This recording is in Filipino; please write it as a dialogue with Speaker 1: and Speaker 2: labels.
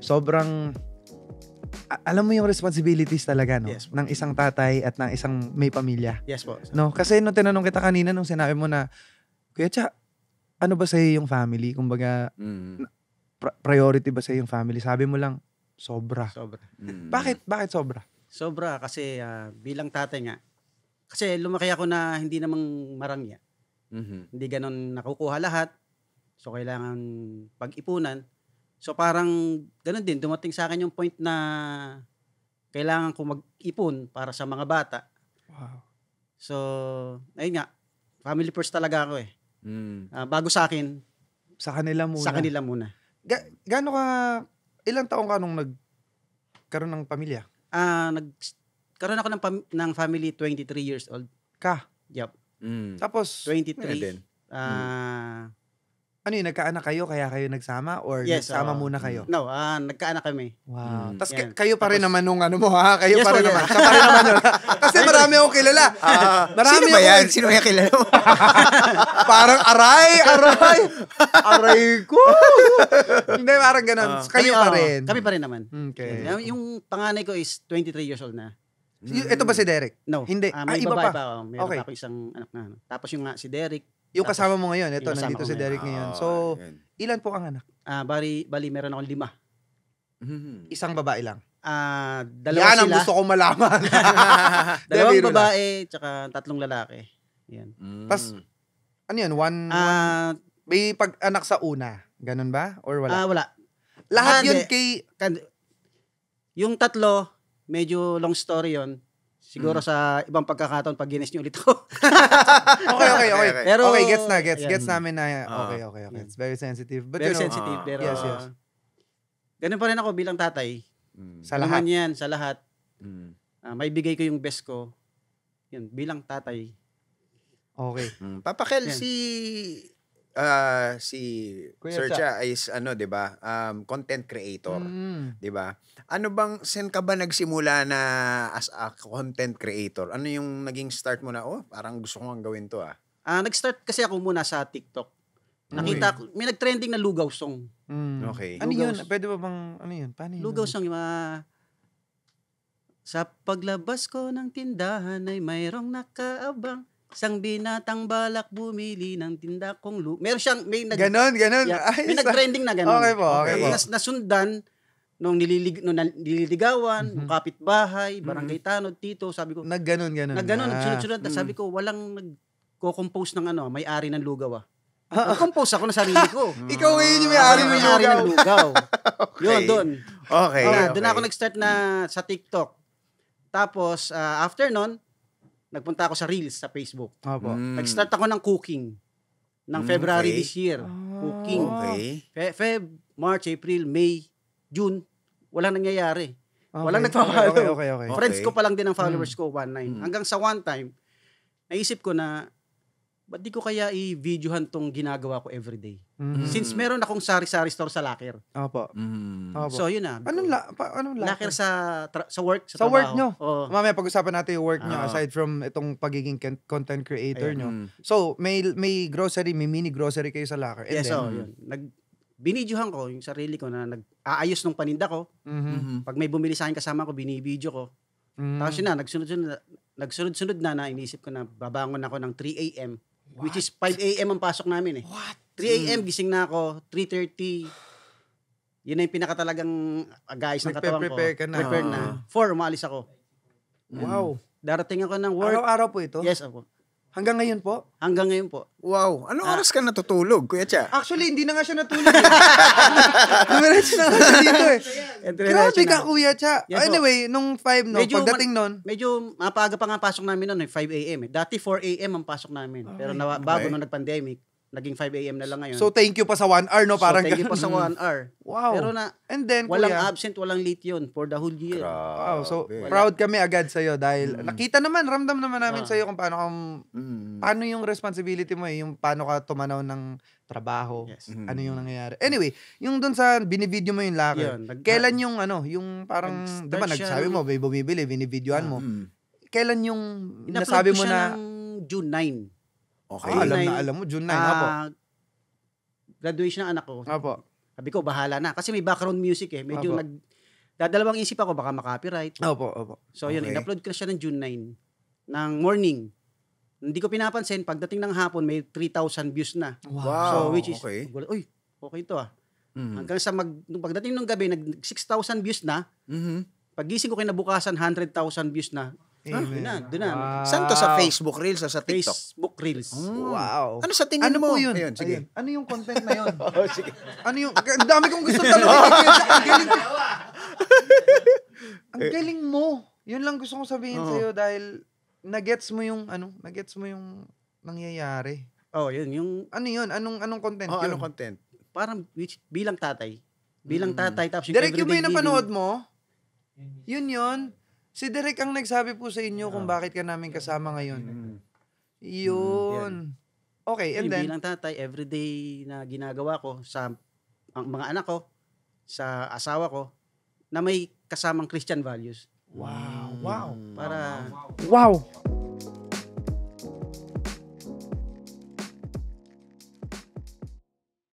Speaker 1: sobrang alam mo yung responsibilities talaga no yes, ng isang tatay at ng isang may pamilya. Yes po. Sir. No, kasi nung tinanong kita kanina nung sinabi mo na Kuya Cha, ano ba sa'yo yung family? Kumbaga mm. pr- priority ba sa'yo yung family? Sabi mo lang sobra.
Speaker 2: Sobra. Mm. Bakit bakit sobra? Sobra kasi uh, bilang tatay nga kasi lumaki ako na hindi namang marangya. Mm-hmm. Hindi ganon nakukuha lahat. So kailangan pag-ipunan. So parang ganun din, dumating sa akin yung point na kailangan ko mag-ipon para sa mga bata. Wow. So, ayun nga, family first talaga ako eh. Mm. Uh, bago sa akin. Sa kanila muna. Sa kanila muna. Ga- gaano ka,
Speaker 1: ilang taong ka nung nagkaroon ng pamilya?
Speaker 2: Ah, uh, nagkaroon ako ng, pam- ng family 23 years old. Ka? Yep. Mm. Tapos? 23. Ah, ano yun, nagkaanak
Speaker 1: kayo kaya kayo nagsama or yes, nagsama uh, muna kayo? No, uh, nagkaanak kami. Wow. Mm. Tapos yeah. kayo pa rin naman nung ano mo ha? Kayo yes, pa rin naman. Yeah. Siya pa rin naman. Kasi marami akong kilala. Uh, ah. marami sino ba yan? Sino kaya kilala mo? parang aray, aray.
Speaker 2: Aray ko. Hindi, parang ganun. Uh, kayo pa rin. Uh, kami pa rin naman. Okay. okay. Yung panganay ko is 23 years old na. Mm. Ito ba si Derek? No. Hindi. Uh, may ah, iba, iba pa. pa. Meron okay. pa ako isang anak na. Ano. Tapos yung nga si Derek, yung Tapos, kasama mo ngayon, ito, nandito si Derek ngayon. Ah, so, yun. ilan po ang anak? Ah, bari, bali, meron akong lima. Mm-hmm. Isang babae lang. Ah, dalawa Yan sila. ang gusto ko malaman. Dalawang babae, tsaka tatlong lalaki. Yan. Mm. Tapos, ano yun? One, ah, one, may pag-anak sa una. Ganun ba? Or wala? Ah, wala. Lahat ah, Hindi. yun kay... Kan- yung tatlo, medyo long story yon Siguro mm. sa ibang pagkakataon, pag ginis niyo ulit ako. okay, okay, okay. Pero, okay, gets na, gets. Yan. Gets namin na, ah. okay, okay, okay. It's very sensitive. But very you know, sensitive, uh, pero... Yes, yes. Ah, ganun pa rin ako bilang tatay. Mm. Sa lahat. Naman yan, sa lahat. Mm. Uh, may bigay ko yung best ko. Yun, bilang tatay.
Speaker 1: Okay. Mm. Papa Kel, si
Speaker 2: uh, si Kuya Sir Cha is ano, 'di ba? Um, content creator, mm. 'di ba? Ano bang sen ka ba nagsimula na as a content creator? Ano yung naging start mo na, oh, parang gusto ko ng gawin 'to ah. Uh, nag-start kasi ako muna sa TikTok. Mm. Nakita ko, may nag-trending na lugaw song.
Speaker 1: Mm. Okay. Ano lugaw yun?
Speaker 2: Pwede ba bang, ano yun? Paano yun? Lugaw song, yung mga... Sa paglabas ko ng tindahan ay mayroong nakaabang. Isang binatang balak bumili ng tinda kong lu... Meron siyang... May nag, Ganun, ganon. Yeah, may nag-trending na ganun. Okay po, okay, okay po. Nas, nasundan nung nililig nung nililigawan, mm-hmm. kapitbahay, mm-hmm. barangay mm-hmm. tanod, tito, sabi ko. Nagganon ganun. Nagganon, ah. nagsunod-sunod. Mm-hmm. Sabi mm. ko, walang nagko-compose ng ano, may-ari ng lugaw ah. ah. Nag-compose ako na sarili ko. Ikaw ngayon yung may-ari ng lugaw. ng lugaw. okay. Yun, doon. Okay, uh, okay. Doon ako nag-start na sa TikTok. Tapos, uh, after nun, nagpunta ako sa Reels sa Facebook.
Speaker 1: Opo. Mm. Nag-start
Speaker 2: ako ng cooking ng hmm, February okay. this year. Oh. Cooking. Okay. Fe- Feb, March, April, May, June, walang nangyayari. Okay. Walang nagpa Okay, okay, okay, okay. Friends ko pa lang din ang followers mm. ko, 19. Mm. Hanggang sa one time, naisip ko na ba't di ko kaya i-videohan tong ginagawa ko everyday? Mm-hmm. Since meron akong sari-sari store sa locker.
Speaker 1: Opo. Mm-hmm. So, yun na.
Speaker 2: Anong, la- pa- anong locker? Locker sa, tra- sa work, sa, sa trabaho. work nyo.
Speaker 1: Oh. Mamaya pag-usapan natin yung work oh. nyo ah. aside from itong pagiging content creator Ayan. nyo. Mm-hmm. So, may may grocery, may
Speaker 2: mini grocery kayo sa locker. And yes, then, so, yun. Nag, binidyohan ko yung sarili ko na nag-aayos ng paninda ko. Mm-hmm. mm-hmm. Pag may bumili sa akin kasama ko, binibidyo ko. Mm-hmm. Tapos yun na, nagsunod-sunod, nagsunod-sunod na na, iniisip ko na babangon ako ng 3 a.m. What? Which is 5 a.m. ang pasok namin eh. What? 3 a.m. Hmm. gising na ako, 3.30. Yun na yung pinaka talagang ah, guys na katawan ko. Prepare ka na. Prepare na. 4, ah. umalis ako. Wow. Hmm. Darating ako ng work. Araw-araw po ito? Yes, ako. Hanggang ngayon po? Hanggang ngayon po. Wow. Anong ah. oras ka natutulog, Kuya Cha?
Speaker 1: Actually, hindi na nga siya natulog. Eh.
Speaker 2: Dumiretso na nga dito eh. Grabe ka, Kuya
Speaker 1: Cha. Yes, anyway, nung 5, no, medyo, pagdating
Speaker 2: nun. Medyo mapaga pa nga pasok namin nun, eh, 5 a.m. Eh. Dati 4 a.m. ang pasok namin. Okay. Pero na, bago okay. nung nag-pandemic, naging 5 a.m. na lang ngayon. So thank you pa
Speaker 1: sa 1 hour no parang so, thank you pa sa 1
Speaker 2: hour. Wow. Pero na and then walang kuya, absent, walang late yun for the whole year. Wow, so proud
Speaker 1: kami agad sa iyo dahil mm. nakita naman, ramdam naman namin ah. sa iyo kung paano kang mm. paano yung responsibility mo eh, yung paano ka tumanaw ng trabaho. Yes. mm Ano yung nangyayari. Anyway, yung doon sa binivideo mo yung locker. Yun, nag- kailan yung ano, yung parang, 'di ba nagsabi mo, may bumibili, binivideoan ah, mo. Mm. Kailan yung nasabi mo na
Speaker 2: June 9. Okay. Ah, alam na alam mo, June 9, ah, Graduation ng anak ko. Apo. Sabi ko, bahala na. Kasi may background music eh. Medyo apo. nag... Dadalawang isip ako, baka makopyright. Opo, opo. So yun, okay. in-upload ko na siya ng June 9. Ng morning. Hindi ko pinapansin, pagdating ng hapon, may 3,000 views na. Wow. So which is, okay. uy, okay to ah. Mm-hmm. Hanggang sa mag, nung pagdating ng gabi, nag 6,000 views na. Mm-hmm. Pagising ko kinabukasan, 100,000 views na. Ah, Amen. Ah, doon na. Wow. Saan to sa Facebook Reels o sa TikTok? Facebook Reels. Hmm. Wow. Ano sa tingin ano mo? Yun? Ayun, sige. Ayun.
Speaker 1: Ano yung content na yun? oh, sige. Ano yung... Ang dami kong gusto tanong.
Speaker 2: ang galing... ang eh. galing
Speaker 1: mo. Yun lang gusto kong sabihin uh-huh. sa'yo dahil nagets mo yung ano, nagets mo yung nangyayari. Oh, yun. Yung... Ano yun? Anong, anong content oh, yun? Anong content? Parang which, bilang tatay. Bilang mm. tatay. Tapos yung Direct yung napanood mo? Yun yun. Si Derek ang nagsabi po sa inyo kung ah. bakit ka namin kasama ngayon. Mm-hmm. Yun. Mm-hmm.
Speaker 2: Okay, and then... Bilang tatay, everyday na ginagawa ko sa ang mga anak ko, sa asawa ko, na may kasamang Christian values. Wow. Wow. Para... Wow.